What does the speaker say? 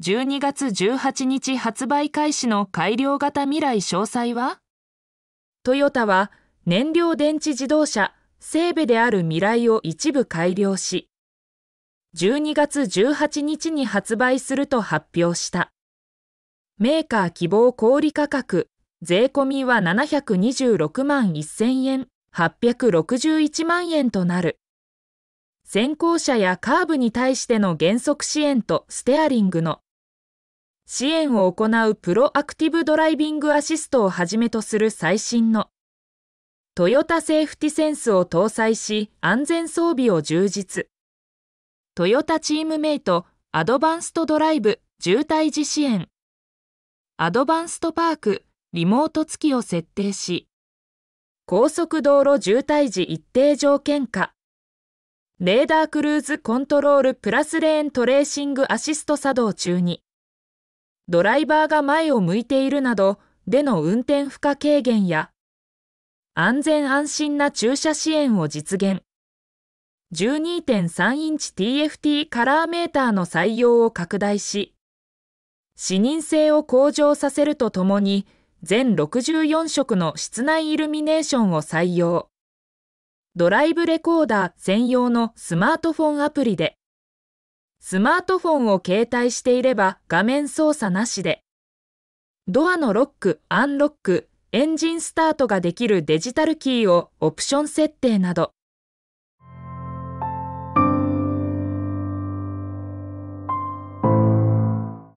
12月18日発売開始の改良型未来詳細はトヨタは燃料電池自動車セーベである未来を一部改良し、12月18日に発売すると発表した。メーカー希望小売価格、税込みは726万1000円、861万円となる。先行車やカーブに対しての減速支援とステアリングの支援を行うプロアクティブドライビングアシストをはじめとする最新のトヨタセーフティセンスを搭載し安全装備を充実トヨタチームメイトアドバンストドライブ渋滞時支援アドバンストパークリモート付きを設定し高速道路渋滞時一定条件下レーダークルーズコントロールプラスレーントレーシングアシスト作動中にドライバーが前を向いているなどでの運転負荷軽減や安全安心な駐車支援を実現12.3インチ TFT カラーメーターの採用を拡大し視認性を向上させるとともに全64色の室内イルミネーションを採用ドライブレコーダー専用のスマートフォンアプリでスマートフォンを携帯していれば画面操作なしで、ドアのロック、アンロック、エンジンスタートができるデジタルキーをオプション設定など、